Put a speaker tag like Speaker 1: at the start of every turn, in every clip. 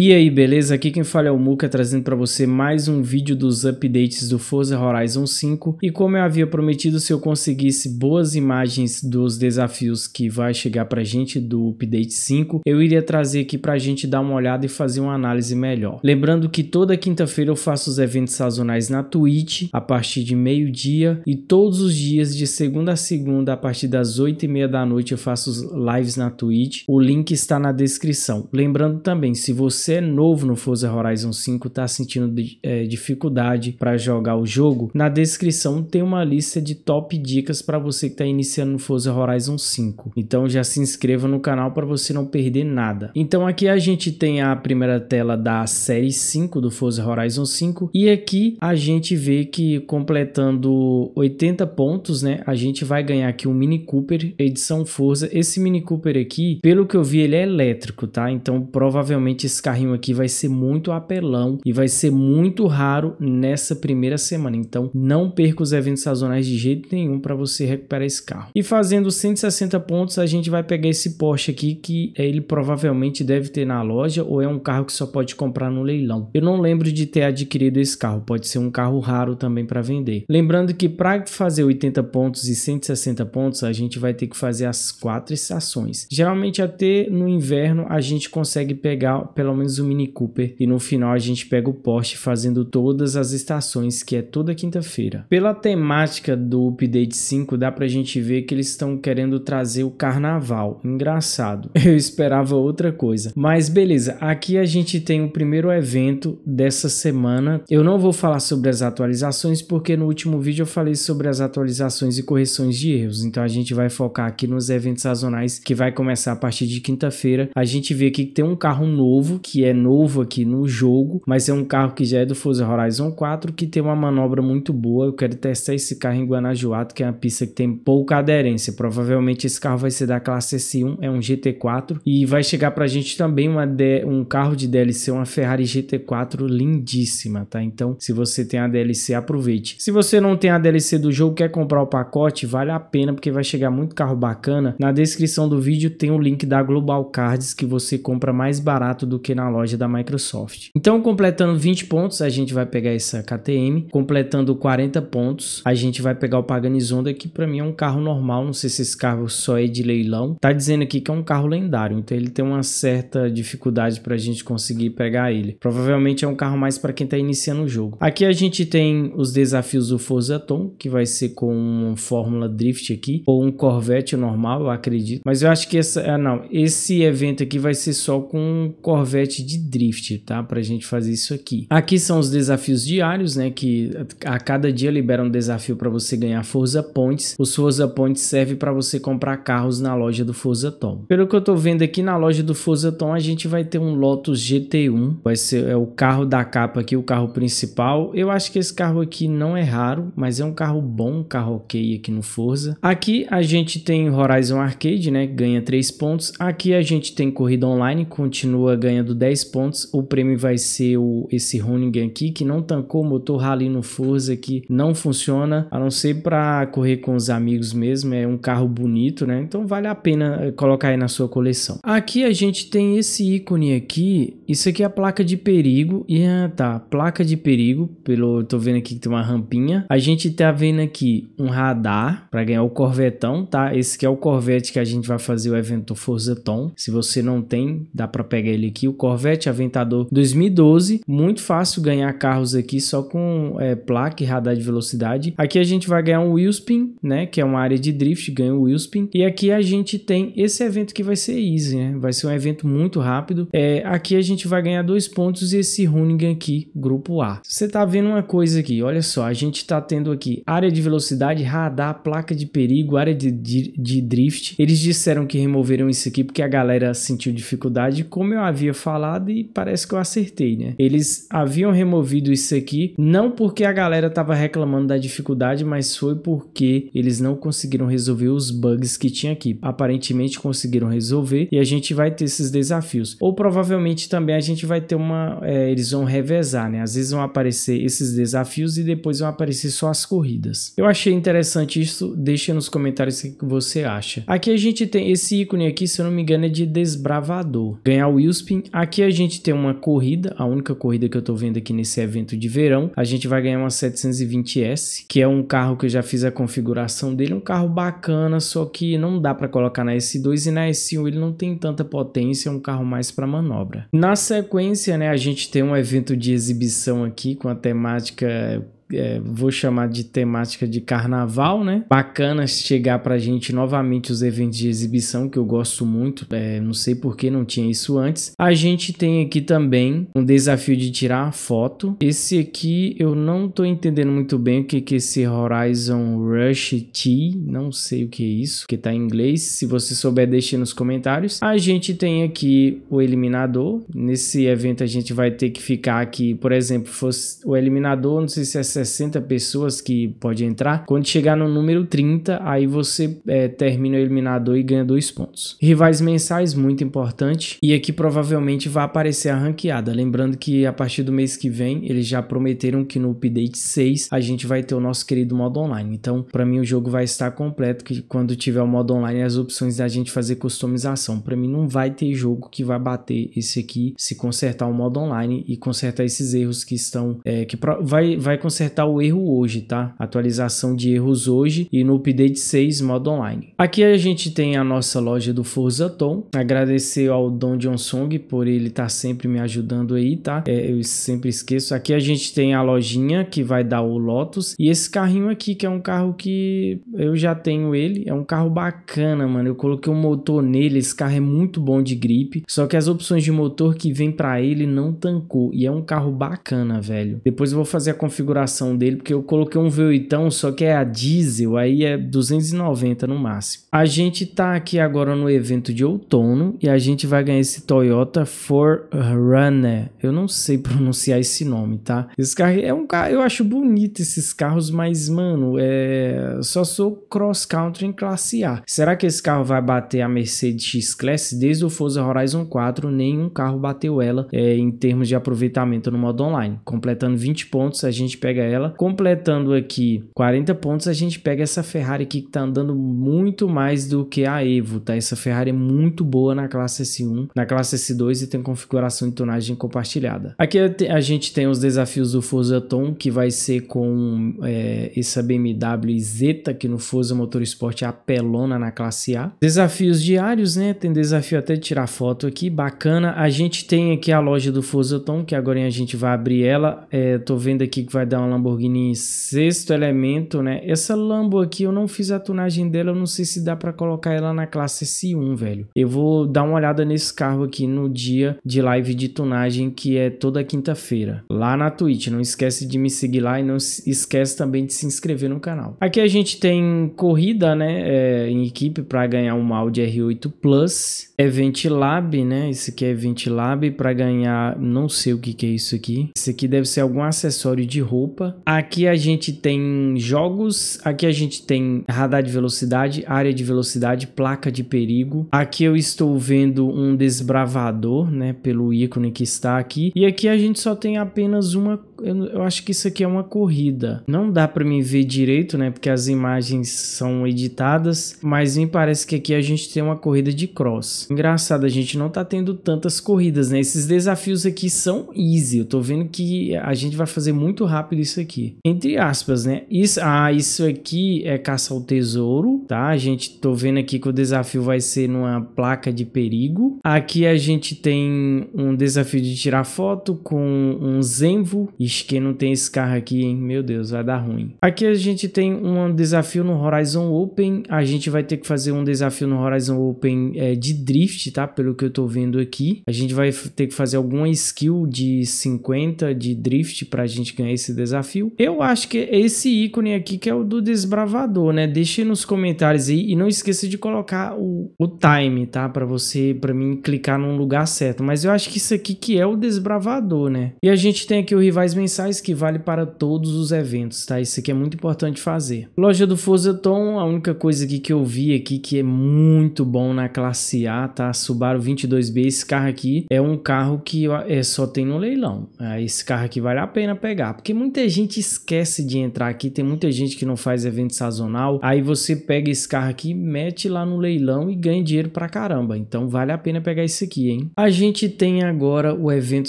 Speaker 1: E aí, beleza? Aqui quem fala é o Muka trazendo para você mais um vídeo dos updates do Forza Horizon 5 e como eu havia prometido, se eu conseguisse boas imagens dos desafios que vai chegar pra gente do update 5, eu iria trazer aqui pra gente dar uma olhada e fazer uma análise melhor. Lembrando que toda quinta-feira eu faço os eventos sazonais na Twitch a partir de meio-dia e todos os dias de segunda a segunda a partir das 8 e meia da noite eu faço lives na Twitch. O link está na descrição. Lembrando também, se você você é novo no Forza Horizon 5 está sentindo é, dificuldade para jogar o jogo, na descrição tem uma lista de top dicas para você que está iniciando no Forza Horizon 5. Então já se inscreva no canal para você não perder nada. Então aqui a gente tem a primeira tela da série 5 do Forza Horizon 5 e aqui a gente vê que completando 80 pontos, né, a gente vai ganhar aqui um Mini Cooper edição Forza. Esse Mini Cooper aqui, pelo que eu vi, ele é elétrico, tá? Então provavelmente esse carro carrinho aqui vai ser muito apelão e vai ser muito raro nessa primeira semana. Então não perca os eventos sazonais de jeito nenhum para você recuperar esse carro. E fazendo 160 pontos, a gente vai pegar esse Porsche aqui que ele provavelmente deve ter na loja ou é um carro que só pode comprar no leilão. Eu não lembro de ter adquirido esse carro, pode ser um carro raro também para vender. Lembrando que para fazer 80 pontos e 160 pontos, a gente vai ter que fazer as quatro estações. Geralmente até no inverno a gente consegue pegar pelo menos menos o Mini Cooper e no final a gente pega o Porsche fazendo todas as estações, que é toda quinta-feira. Pela temática do update 5, dá pra gente ver que eles estão querendo trazer o carnaval. Engraçado. Eu esperava outra coisa. Mas beleza, aqui a gente tem o primeiro evento dessa semana. Eu não vou falar sobre as atualizações porque no último vídeo eu falei sobre as atualizações e correções de erros. Então a gente vai focar aqui nos eventos sazonais que vai começar a partir de quinta-feira. A gente vê aqui que tem um carro novo que que é novo aqui no jogo, mas é um carro que já é do Forza Horizon 4, que tem uma manobra muito boa. Eu quero testar esse carro em Guanajuato, que é uma pista que tem pouca aderência. Provavelmente esse carro vai ser da classe S1, é um GT4, e vai chegar pra gente também uma um carro de DLC, uma Ferrari GT4 lindíssima, tá? Então, se você tem a DLC, aproveite. Se você não tem a DLC do jogo, quer comprar o pacote, vale a pena, porque vai chegar muito carro bacana. Na descrição do vídeo tem o link da Global Cards, que você compra mais barato do que na loja da Microsoft. Então, completando 20 pontos, a gente vai pegar essa KTM. Completando 40 pontos, a gente vai pegar o Paganizonda, que para mim é um carro normal. Não sei se esse carro só é de leilão. Tá dizendo aqui que é um carro lendário, então ele tem uma certa dificuldade para a gente conseguir pegar ele. Provavelmente é um carro mais para quem está iniciando o jogo. Aqui a gente tem os desafios do Forza Tom, que vai ser com uma Fórmula Drift aqui, ou um Corvette normal, eu acredito. Mas eu acho que essa, ah, não, esse evento aqui vai ser só com um Corvette de drift, tá? Para a gente fazer isso aqui. Aqui são os desafios diários, né? Que a cada dia libera um desafio para você ganhar Forza Points. Os Forza Points servem para você comprar carros na loja do Forza Tom. Pelo que eu tô vendo aqui na loja do Forza Tom, a gente vai ter um Lotus GT1. Vai ser é o carro da capa aqui, o carro principal. Eu acho que esse carro aqui não é raro, mas é um carro bom, um carro ok aqui no Forza. Aqui a gente tem Horizon Arcade, né? Ganha 3 pontos. Aqui a gente tem corrida online, continua ganhando 10 pontos. O prêmio vai ser o, esse Honigan aqui, que não tancou o motor rally no Forza, que não funciona, a não ser para correr com os amigos mesmo. É um carro bonito, né? Então vale a pena eh, colocar aí na sua coleção. Aqui a gente tem esse ícone aqui. Isso aqui é a placa de perigo. E ah, tá, placa de perigo. Pelo, tô vendo aqui que tem uma rampinha. A gente tá vendo aqui um radar para ganhar o Corvetão, tá? Esse que é o Corvette que a gente vai fazer o evento Forza Tom. Se você não tem, dá para pegar ele aqui. O Corvette Aventador 2012. Muito fácil ganhar carros aqui só com é, placa e radar de velocidade. Aqui a gente vai ganhar um wheelspin, né? Que é uma área de drift, ganha um wheelspin. E aqui a gente tem esse evento que vai ser easy, né? Vai ser um evento muito rápido. É, aqui a gente vai ganhar dois pontos e esse Running aqui, grupo A. Você tá vendo uma coisa aqui, olha só. A gente tá tendo aqui área de velocidade, radar, placa de perigo, área de, de, de drift. Eles disseram que removeram isso aqui porque a galera sentiu dificuldade. Como eu havia falado, falado e parece que eu acertei, né? Eles haviam removido isso aqui, não porque a galera tava reclamando da dificuldade, mas foi porque eles não conseguiram resolver os bugs que tinha aqui. Aparentemente conseguiram resolver e a gente vai ter esses desafios. Ou provavelmente também a gente vai ter uma... É, eles vão revezar, né? Às vezes vão aparecer esses desafios e depois vão aparecer só as corridas. Eu achei interessante isso, deixa nos comentários o que você acha. Aqui a gente tem esse ícone aqui, se eu não me engano, é de desbravador. Ganhar o Wilspin, aqui Aqui a gente tem uma corrida, a única corrida que eu estou vendo aqui nesse evento de verão. A gente vai ganhar uma 720S, que é um carro que eu já fiz a configuração dele, um carro bacana, só que não dá para colocar na S2 e na S1 ele não tem tanta potência, é um carro mais para manobra. Na sequência, né, a gente tem um evento de exibição aqui com a temática é, vou chamar de temática de carnaval, né? Bacana chegar pra gente novamente os eventos de exibição, que eu gosto muito, é, não sei por que não tinha isso antes. A gente tem aqui também um desafio de tirar foto. Esse aqui eu não tô entendendo muito bem o que que é esse Horizon Rush T, não sei o que é isso, que tá em inglês. Se você souber, deixe nos comentários. A gente tem aqui o eliminador. Nesse evento a gente vai ter que ficar aqui, por exemplo, fosse o eliminador, não sei se é 60 pessoas que pode entrar. Quando chegar no número 30, aí você é, termina o eliminador e ganha dois pontos. Rivais mensais, muito importante. E aqui provavelmente vai aparecer a ranqueada. Lembrando que a partir do mês que vem, eles já prometeram que no update 6 a gente vai ter o nosso querido modo online. Então, para mim, o jogo vai estar completo. Que quando tiver o modo online, as opções da gente fazer customização. Para mim, não vai ter jogo que vai bater esse aqui se consertar o modo online e consertar esses erros que estão. É, que vai, vai consertar consertar o erro hoje, tá? Atualização de erros hoje e no update 6 modo online. Aqui a gente tem a nossa loja do Forza Tom. Agradecer ao Don John Song por ele estar tá sempre me ajudando aí, tá? É, eu sempre esqueço. Aqui a gente tem a lojinha que vai dar o Lotus e esse carrinho aqui que é um carro que eu já tenho ele. É um carro bacana, mano. Eu coloquei um motor nele. Esse carro é muito bom de gripe. Só que as opções de motor que vem para ele não tancou e é um carro bacana, velho. Depois eu vou fazer a configuração dele, porque eu coloquei um V8, só que é a diesel, aí é 290 no máximo. A gente tá aqui agora no evento de outono e a gente vai ganhar esse Toyota 4Runner Eu não sei pronunciar esse nome, tá? Esse carro é um carro, eu acho bonito esses carros, mas mano, é só sou cross country em classe A. Será que esse carro vai bater a Mercedes X-Class desde o Forza Horizon 4? Nenhum carro bateu ela é, em termos de aproveitamento no modo online. Completando 20 pontos, a gente pega ela. Completando aqui 40 pontos, a gente pega essa Ferrari aqui que tá andando muito mais do que a Evo, tá? Essa Ferrari é muito boa na classe S1, na classe S2 e tem configuração de tonagem compartilhada. Aqui a gente tem os desafios do Forza Tom, que vai ser com é, essa BMW Zeta, que no Forza Motorsport é a pelona na classe A. Desafios diários, né? Tem desafio até de tirar foto aqui, bacana. A gente tem aqui a loja do Forza Tom, que agora a gente vai abrir ela. É, tô vendo aqui que vai dar uma Lamborghini sexto elemento, né? Essa Lambo aqui, eu não fiz a tunagem dela, eu não sei se dá para colocar ela na classe S1, velho. Eu vou dar uma olhada nesse carro aqui no dia de live de tunagem, que é toda quinta-feira, lá na Twitch. Não esquece de me seguir lá e não esquece também de se inscrever no canal. Aqui a gente tem corrida, né, é, em equipe para ganhar um Audi R8 Plus, Event é Lab, né? Esse aqui é Event Lab para ganhar, não sei o que que é isso aqui. Esse aqui deve ser algum acessório de roupa Aqui a gente tem jogos, aqui a gente tem radar de velocidade, área de velocidade, placa de perigo. Aqui eu estou vendo um desbravador, né, pelo ícone que está aqui. E aqui a gente só tem apenas uma eu, eu acho que isso aqui é uma corrida. Não dá para me ver direito, né? Porque as imagens são editadas, mas me parece que aqui a gente tem uma corrida de cross. Engraçado, a gente não tá tendo tantas corridas, né? Esses desafios aqui são easy. Eu tô vendo que a gente vai fazer muito rápido isso aqui. Entre aspas, né? Isso, ah, isso aqui é caça ao tesouro, tá? A gente tô vendo aqui que o desafio vai ser numa placa de perigo. Aqui a gente tem um desafio de tirar foto com um Zenvo e Ixi, quem não tem esse carro aqui, hein? Meu Deus, vai dar ruim. Aqui a gente tem um desafio no Horizon Open. A gente vai ter que fazer um desafio no Horizon Open é, de drift, tá? Pelo que eu tô vendo aqui. A gente vai ter que fazer alguma skill de 50 de drift pra gente ganhar esse desafio. Eu acho que é esse ícone aqui que é o do desbravador, né? Deixe nos comentários aí e não esqueça de colocar o, o time, tá? Pra você, pra mim, clicar num lugar certo. Mas eu acho que isso aqui que é o desbravador, né? E a gente tem aqui o Rivais mensais que vale para todos os eventos, tá? Isso aqui é muito importante fazer. Loja do Forzaton, a única coisa aqui que eu vi aqui que é muito bom na classe A, tá? Subaru 22B, esse carro aqui é um carro que é, só tem no leilão. Ah, esse carro aqui vale a pena pegar, porque muita gente esquece de entrar aqui, tem muita gente que não faz evento sazonal, aí você pega esse carro aqui, mete lá no leilão e ganha dinheiro pra caramba. Então vale a pena pegar esse aqui, hein? A gente tem agora o evento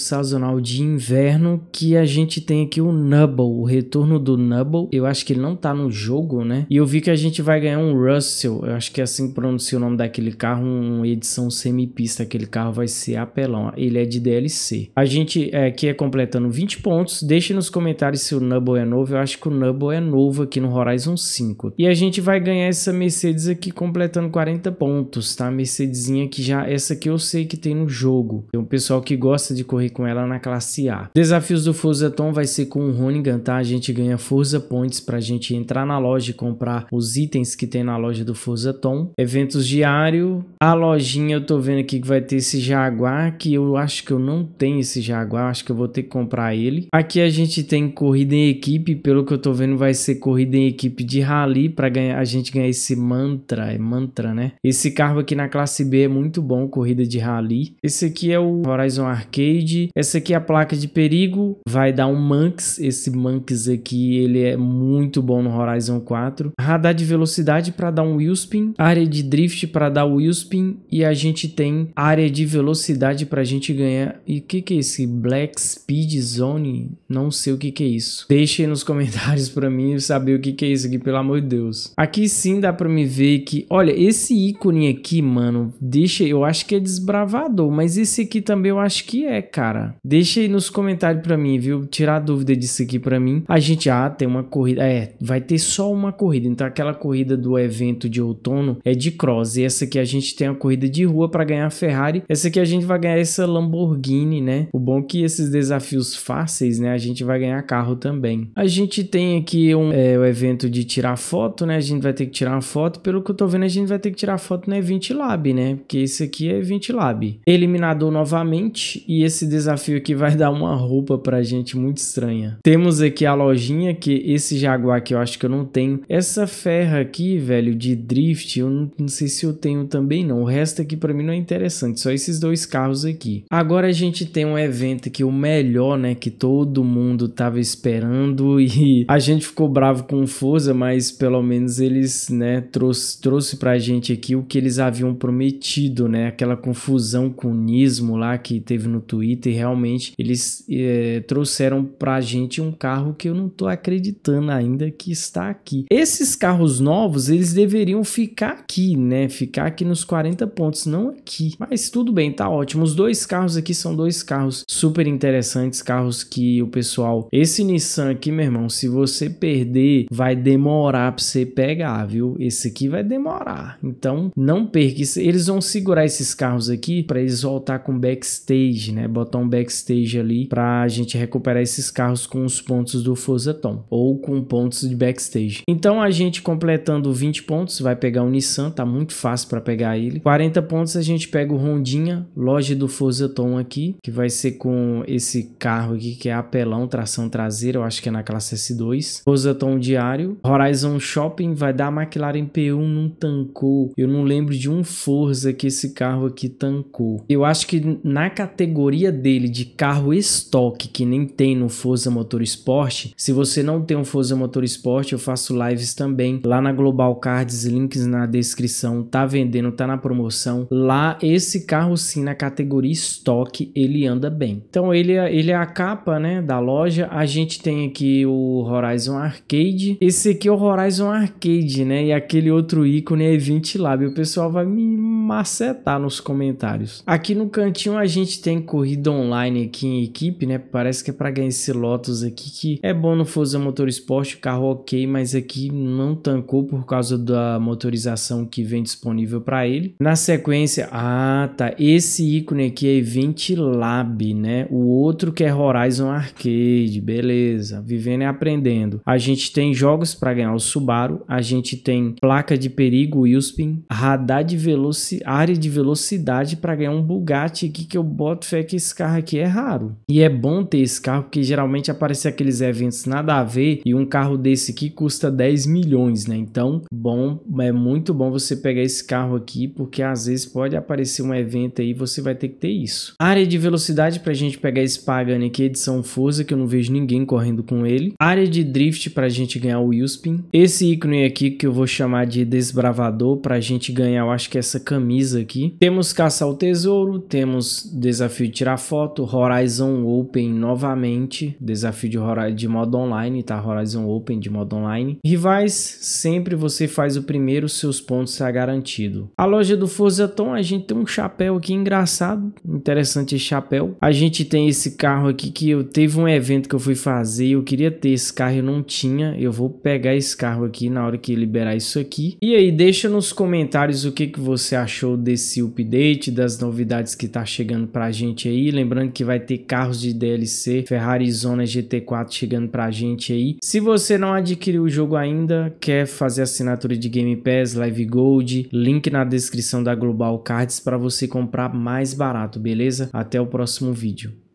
Speaker 1: sazonal de inverno que a gente gente tem aqui o Nubble, o retorno do Nubble. Eu acho que ele não tá no jogo, né? E eu vi que a gente vai ganhar um Russell, eu acho que é assim que pronuncia o nome daquele carro, uma edição semi-pista. Aquele carro vai ser apelão. Ele é de DLC. A gente é, aqui é completando 20 pontos. Deixe nos comentários se o Nubble é novo. Eu acho que o Nubble é novo aqui no Horizon 5. E a gente vai ganhar essa Mercedes aqui completando 40 pontos, tá? A Mercedesinha que já... Essa aqui eu sei que tem no jogo. Tem um pessoal que gosta de correr com ela na classe A. Desafios do Forza Forza Tom vai ser com o Ronigan, tá? A gente ganha Forza Points pra gente entrar na loja e comprar os itens que tem na loja do Forza Tom. Eventos diário. A lojinha eu tô vendo aqui que vai ter esse Jaguar, que eu acho que eu não tenho esse Jaguar, acho que eu vou ter que comprar ele. Aqui a gente tem corrida em equipe, pelo que eu tô vendo vai ser corrida em equipe de rally para ganhar a gente ganhar esse mantra, é mantra, né? Esse carro aqui na classe B é muito bom, corrida de rally. Esse aqui é o Horizon Arcade. Essa aqui é a placa de perigo, vai dar um Manx. Esse Manx aqui, ele é muito bom no Horizon 4. Radar de velocidade para dar um wheelspin. Área de drift para dar o wheelspin. E a gente tem área de velocidade para a gente ganhar. E o que, que é esse Black Speed Zone? Não sei o que, que é isso. Deixa aí nos comentários para mim saber o que, que é isso aqui, pelo amor de Deus. Aqui sim dá para me ver que... Olha, esse ícone aqui, mano, deixa... Eu acho que é desbravador, mas esse aqui também eu acho que é, cara. Deixa aí nos comentários para mim, viu? tirar a dúvida disso aqui para mim. A gente, ah, tem uma corrida. É, vai ter só uma corrida. Então, aquela corrida do evento de outono é de cross. E essa aqui a gente tem a corrida de rua para ganhar a Ferrari. Essa aqui a gente vai ganhar essa Lamborghini, né? O bom é que esses desafios fáceis, né? A gente vai ganhar carro também. A gente tem aqui um, é, o evento de tirar foto, né? A gente vai ter que tirar uma foto. Pelo que eu tô vendo, a gente vai ter que tirar foto no Event Lab, né? Porque esse aqui é Event Lab. Eliminador novamente. E esse desafio aqui vai dar uma roupa pra gente muito estranha. Temos aqui a lojinha, que esse Jaguar aqui eu acho que eu não tenho. Essa ferra aqui, velho, de drift, eu não, não sei se eu tenho também não. O resto aqui para mim não é interessante, só esses dois carros aqui. Agora a gente tem um evento que o melhor, né, que todo mundo tava esperando e a gente ficou bravo com o Forza, mas pelo menos eles, né, trouxe, trouxe pra gente aqui o que eles haviam prometido, né, aquela confusão com o Nismo lá que teve no Twitter, realmente eles é, trouxeram trouxeram a gente um carro que eu não tô acreditando ainda que está aqui. Esses carros novos, eles deveriam ficar aqui, né? Ficar aqui nos 40 pontos, não aqui. Mas tudo bem, tá ótimo. Os dois carros aqui são dois carros super interessantes, carros que o pessoal... Esse Nissan aqui, meu irmão, se você perder, vai demorar para você pegar, viu? Esse aqui vai demorar. Então, não perca. Eles vão segurar esses carros aqui para eles voltar com backstage, né? Botar um backstage ali para a gente recuperar comparar esses carros com os pontos do Fosaton ou com pontos de backstage. Então a gente completando 20 pontos vai pegar o Nissan, tá muito fácil para pegar ele. 40 pontos a gente pega o Rondinha, loja do Fosaton aqui, que vai ser com esse carro aqui que é apelão, tração traseira, eu acho que é na classe S2. Fosaton diário, Horizon Shopping vai dar a McLaren P1 não tancou. Eu não lembro de um Forza que esse carro aqui tancou. Eu acho que na categoria dele de carro estoque que nem tem no Forza Sport. Se você não tem um Forza Sport, eu faço lives também lá na Global Cards, links na descrição, tá vendendo, tá na promoção. Lá esse carro sim na categoria estoque, ele anda bem. Então ele é, ele é a capa, né, da loja. A gente tem aqui o Horizon Arcade. Esse aqui é o Horizon Arcade, né? E aquele outro ícone é 20 Lab. O pessoal vai me macetar nos comentários. Aqui no cantinho a gente tem corrida online aqui em equipe, né? Parece que é para ganhar esse Lotus aqui que é bom no Forza Motorsport, carro ok, mas aqui não tancou por causa da motorização que vem disponível para ele. Na sequência, ah tá, esse ícone aqui é Event Lab, né? O outro que é Horizon Arcade, beleza, vivendo e aprendendo. A gente tem jogos para ganhar o Subaru, a gente tem placa de perigo Wilspin, radar de velocidade, área de velocidade para ganhar um Bugatti aqui que eu boto fé que esse carro aqui é raro. E é bom ter esse carro carro que geralmente aparece aqueles eventos nada a ver e um carro desse aqui custa 10 milhões, né? Então, bom, é muito bom você pegar esse carro aqui porque às vezes pode aparecer um evento aí, você vai ter que ter isso. Área de velocidade para a gente pegar esse Pagani aqui, edição Forza, que eu não vejo ninguém correndo com ele. Área de drift para a gente ganhar o Wheelspin. Esse ícone aqui que eu vou chamar de desbravador para a gente ganhar, eu acho que é essa camisa aqui. Temos caça ao tesouro, temos desafio de tirar foto, Horizon Open novamente diariamente desafio de, de modo online, tá? Horizon Open de modo online. Rivais, sempre você faz o primeiro, seus pontos são garantido. A loja do Tom, a gente tem um chapéu aqui engraçado, interessante esse chapéu. A gente tem esse carro aqui que eu teve um evento que eu fui fazer e eu queria ter esse carro e não tinha. Eu vou pegar esse carro aqui na hora que liberar isso aqui. E aí, deixa nos comentários o que, que você achou desse update, das novidades que tá chegando pra gente aí. Lembrando que vai ter carros de DLC, ferramentas Ferrari Zona GT4 chegando pra gente aí. Se você não adquiriu o jogo ainda, quer fazer assinatura de Game Pass, Live Gold, link na descrição da Global Cards para você comprar mais barato, beleza? Até o próximo vídeo.